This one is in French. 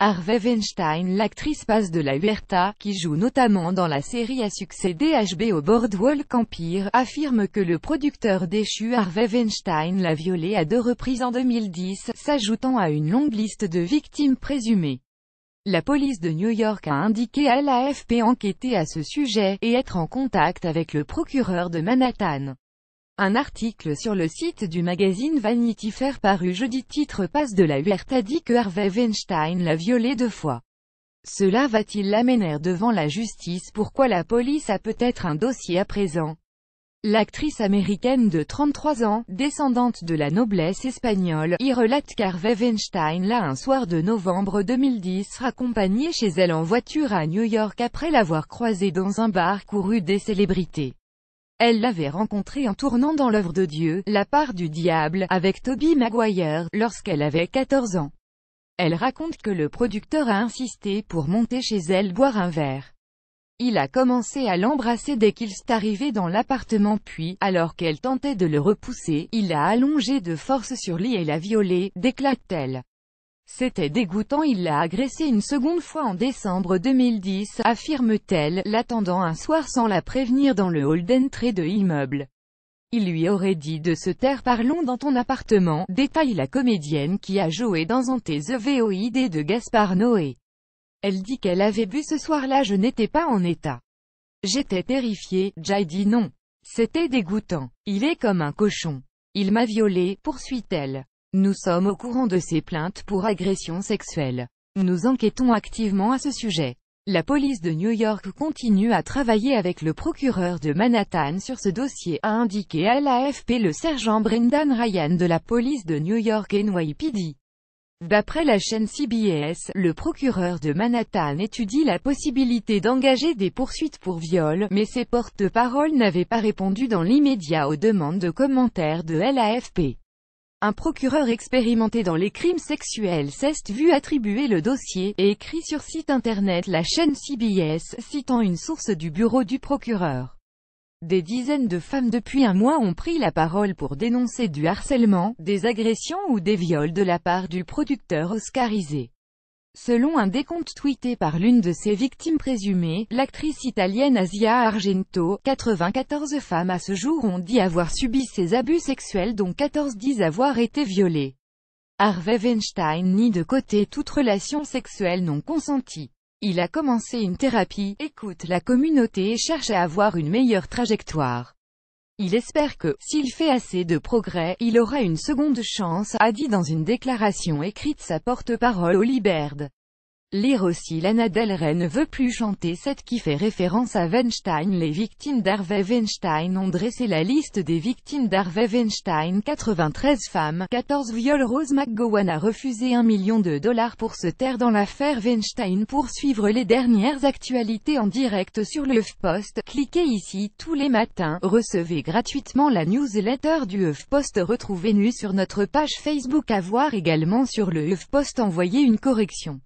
Harvey Weinstein L'actrice passe de la Huerta, qui joue notamment dans la série à succès DHB au Boardwalk Empire, affirme que le producteur déchu Harvey Weinstein l'a violée à deux reprises en 2010, s'ajoutant à une longue liste de victimes présumées. La police de New York a indiqué à l'AFP enquêter à ce sujet, et être en contact avec le procureur de Manhattan. Un article sur le site du magazine Vanity Fair paru jeudi titre passe de la Huerta dit que Harvey Weinstein l'a violée deux fois. Cela va-t-il l'amener devant la justice Pourquoi la police a peut-être un dossier à présent L'actrice américaine de 33 ans, descendante de la noblesse espagnole, y relate qu'Harvey Weinstein l'a un soir de novembre 2010 raccompagnée chez elle en voiture à New York après l'avoir croisée dans un bar couru des célébrités. Elle l'avait rencontré en tournant dans l'œuvre de Dieu, La part du diable, avec Toby Maguire, lorsqu'elle avait 14 ans. Elle raconte que le producteur a insisté pour monter chez elle boire un verre. Il a commencé à l'embrasser dès qu'il s'est arrivé dans l'appartement puis, alors qu'elle tentait de le repousser, il l'a allongé de force sur lit et l'a violée, déclate-t-elle. C'était dégoûtant il l'a agressé une seconde fois en décembre 2010, affirme-t-elle, l'attendant un soir sans la prévenir dans le hall d'entrée de l'immeuble. Il lui aurait dit de se taire parlons dans ton appartement, détaille la comédienne qui a joué dans un The VOID de Gaspard Noé. Elle dit qu'elle avait bu ce soir-là je n'étais pas en état. J'étais terrifiée, Jai dit non. C'était dégoûtant. Il est comme un cochon. Il m'a violée, poursuit-elle. Nous sommes au courant de ces plaintes pour agression sexuelle. Nous enquêtons activement à ce sujet. La police de New York continue à travailler avec le procureur de Manhattan sur ce dossier, a indiqué à l'AFP le sergent Brendan Ryan de la police de New York NYPD. D'après la chaîne CBS, le procureur de Manhattan étudie la possibilité d'engager des poursuites pour viol, mais ses porte parole n'avaient pas répondu dans l'immédiat aux demandes de commentaires de l'AFP. Un procureur expérimenté dans les crimes sexuels s'est vu attribuer le dossier, et écrit sur site internet la chaîne CBS, citant une source du bureau du procureur. Des dizaines de femmes depuis un mois ont pris la parole pour dénoncer du harcèlement, des agressions ou des viols de la part du producteur oscarisé. Selon un décompte tweeté par l'une de ses victimes présumées, l'actrice italienne Asia Argento, 94 femmes à ce jour ont dit avoir subi ces abus sexuels dont 14 disent avoir été violées. Harvey Weinstein nie de côté toute relation sexuelle non consentie. Il a commencé une thérapie, écoute la communauté et cherche à avoir une meilleure trajectoire. Il espère que, s'il fait assez de progrès, il aura une seconde chance, a dit dans une déclaration écrite sa porte-parole au Liberde. Lire aussi Lana Del Rey ne veut plus chanter cette qui fait référence à Weinstein. Les victimes d'Harvey Weinstein ont dressé la liste des victimes d'Harvey Weinstein 93 femmes, 14 viols Rose McGowan a refusé un million de dollars pour se taire dans l'affaire Weinstein pour suivre les dernières actualités en direct sur le post. Cliquez ici tous les matins, recevez gratuitement la newsletter du Post. Retrouvez-nous sur notre page Facebook à voir également sur le Post Envoyez une correction.